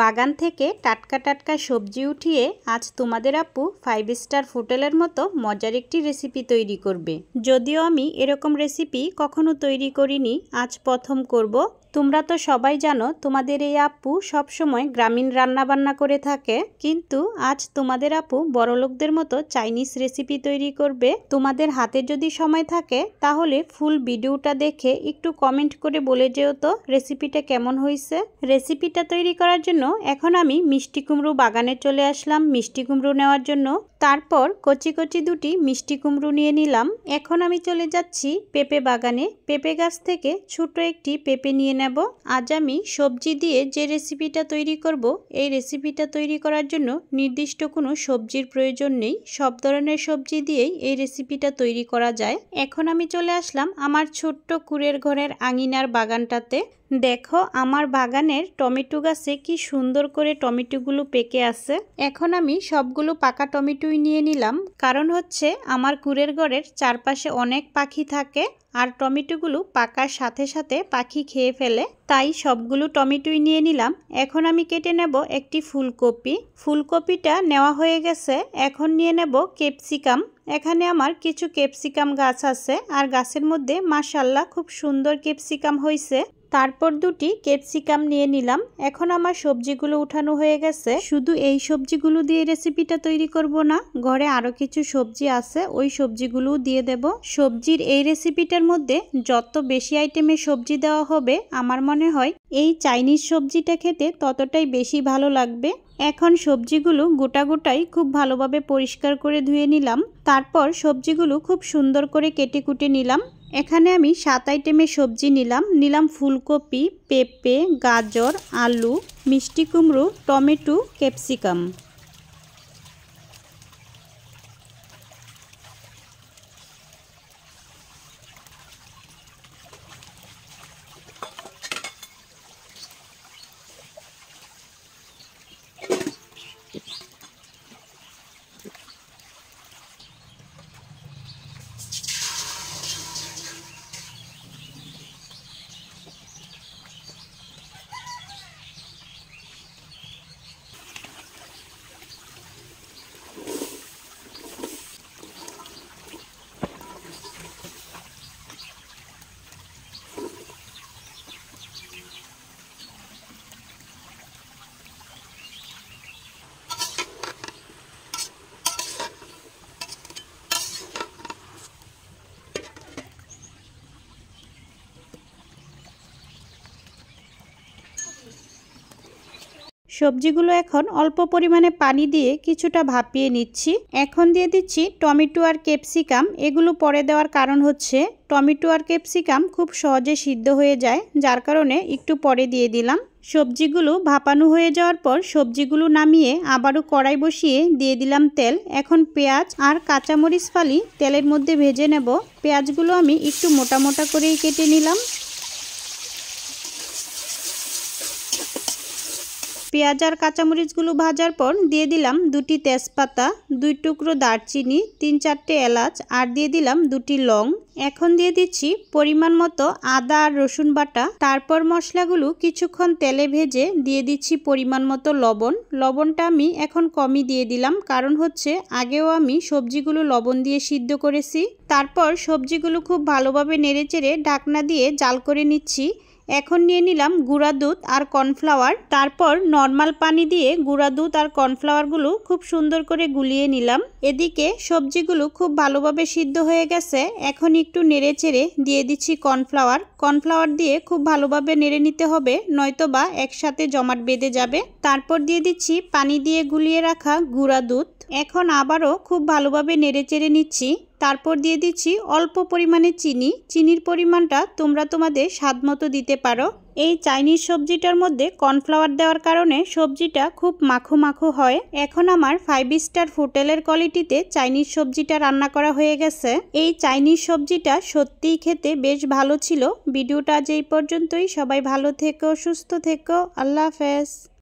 বাগান থেকে টাটকা টাটকা সবজি উঠিয়ে আজ তোমাদের আপু ফাইভ স্টার হোটেলের মতো মজার একটি রেসিপি তৈরি করবে যদিও আমি এরকম রেসিপি কখনো তৈরি করিনি আজ প্রথম করব তোমরা তো সবাই জানো তোমাদের এই আপু সবসময় গ্রামীণ রান্নাবান্না করে থাকে কিন্তু আজ তোমাদের আপু বড়লোকদের মতো চাইনিজ রেসিপি তৈরি করবে তোমাদের হাতে যদি সময় থাকে তাহলে ফুল ভিডিওটা দেখে একটু কমেন্ট করে বলে যেও তো রেসিপিটা কেমন হয়েছে রেসিপিটা তৈরি করার জন্য এখন আমি মিষ্টি কুমড়ো বাগানে চলে আসলাম মিষ্টি কুমড়ো নেওয়ার জন্য তারপর কচি কচি দুটি মিষ্টি কুমড়ো নিয়ে নিলাম এখন আমি চলে যাচ্ছি পেঁপে বাগানে পেঁপে গাছ থেকে ছোট একটি পেঁপে নিয়ে নেব আজ আমি সবজি দিয়ে যে রেসিপিটা তৈরি করব এই রেসিপিটা তৈরি করার জন্য নির্দিষ্ট কোনো সবজির প্রয়োজন নেই সব ধরনের সবজি দিয়েই এই রেসিপিটা তৈরি করা যায় এখন আমি চলে আসলাম আমার ছোট্ট কুড়ের ঘরের আঙিনার বাগানটাতে দেখো আমার বাগানের টমেটো গাছে কি সুন্দর করে টমেটোগুলো পেকে আছে এখন আমি সবগুলো পাকা টমেটো টুই নিয়ে নিলাম কারণ হচ্ছে আমার কুরের ঘরের চারপাশে অনেক পাখি থাকে আর টমেটোগুলো পাকার সাথে সাথে পাখি খেয়ে ফেলে তাই সবগুলো টমেটোই নিয়ে নিলাম এখন আমি কেটে নেব একটি ফুলকপি ফুলকপিটা নেওয়া হয়ে গেছে এখন নিয়ে নেব ক্যাপসিকাম এখানে আমার কিছু ক্যাপসিকাম গাছ আছে আর গাছের মধ্যে মাসাল্লাহ খুব সুন্দর ক্যাপসিকাম হয়েছে তারপর দুটি ক্যাপসিকাম নিয়ে নিলাম এখন আমার সবজিগুলো উঠানো হয়ে গেছে শুধু এই সবজিগুলো দিয়ে রেসিপিটা তৈরি করব না ঘরে আরও কিছু সবজি আছে ওই সবজিগুলোও দিয়ে দেব সবজির এই রেসিপিটার মধ্যে যত বেশি আইটেমে সবজি দেওয়া হবে আমার মনে হয় এই চাইনিজ সবজিটা খেতে ততটাই বেশি ভালো লাগবে এখন সবজিগুলো গোটা গোটাই খুব ভালোভাবে পরিষ্কার করে ধুয়ে নিলাম তারপর সবজিগুলো খুব সুন্দর করে কেটে কুটে নিলাম এখানে আমি সাত আইটেমের সবজি নিলাম নিলাম ফুলকপি পেঁপে গাজর আলু মিষ্টি কুমড়ো টমেটো ক্যাপসিকাম সবজিগুলো এখন অল্প পরিমাণে পানি দিয়ে কিছুটা ভাপিয়ে নিচ্ছি এখন দিয়ে দিচ্ছি টমেটো আর ক্যাপসিকাম এগুলো পরে দেওয়ার কারণ হচ্ছে টমেটো আর ক্যাপসিকাম খুব সহজে সিদ্ধ হয়ে যায় যার কারণে একটু পরে দিয়ে দিলাম সবজিগুলো ভাপানো হয়ে যাওয়ার পর সবজিগুলো নামিয়ে আবারও কড়াই বসিয়ে দিয়ে দিলাম তেল এখন পেঁয়াজ আর কাঁচামরিচ ফালি তেলের মধ্যে ভেজে নেব পেঁয়াজগুলো আমি একটু মোটা মোটা করেই কেটে নিলাম পেঁয়াজ আর কাঁচামরিচগুলো ভাজার পর দিয়ে দিলাম দুটি তেজপাতা দুই টুকরো দারচিনি তিন চারটে এলাচ আর দিয়ে দিলাম দুটি লং এখন দিয়ে দিচ্ছি পরিমাণ মতো আদা আর রসুন বাটা তারপর মশলাগুলো কিছুক্ষণ তেলে ভেজে দিয়ে দিচ্ছি পরিমাণ মতো লবণ লবণটা আমি এখন কমই দিয়ে দিলাম কারণ হচ্ছে আগেও আমি সবজিগুলো লবণ দিয়ে সিদ্ধ করেছি তারপর সবজিগুলো খুব ভালোভাবে নেড়েচেড়ে ঢাকনা দিয়ে জাল করে নিচ্ছি এখন নিয়ে নিলাম গুঁড়া দুধ আর কর্নফ্লাওয়ার তারপর নর্মাল পানি দিয়ে গুঁড়া দুধ আর কর্নফ্লাওয়ারগুলো খুব সুন্দর করে গুলিয়ে নিলাম এদিকে সবজিগুলো খুব ভালোভাবে সিদ্ধ হয়ে গেছে এখন একটু নেড়ে চেড়ে দিয়ে দিচ্ছি কর্নফ্লাওয়ার কর্নফ্লাওয়ার দিয়ে খুব ভালোভাবে নেড়ে নিতে হবে নয়তোবা একসাথে জমাট বেঁধে যাবে তারপর দিয়ে দিচ্ছি পানি দিয়ে গুলিয়ে রাখা গুঁড়া দুধ এখন আবারও খুব ভালোভাবে নেড়ে চেড়ে নিচ্ছি তারপর দিয়ে দিচ্ছি অল্প পরিমাণে চিনি চিনির পরিমাণটা তোমরা তোমাদের স্বাদ মতো দিতে পারো এই চাইনিজ সবজিটার মধ্যে কর্নফ্লাওয়ার দেওয়ার কারণে সবজিটা খুব মাখো মাখো হয় এখন আমার ফাইভ স্টার হোটেলের কোয়ালিটিতে চাইনিজ সবজিটা রান্না করা হয়ে গেছে এই চাইনিজ সবজিটা সত্যিই খেতে বেশ ভালো ছিল ভিডিওটা আজ এই পর্যন্তই সবাই ভালো থেকো সুস্থ থেকো আল্লাহ হাফেজ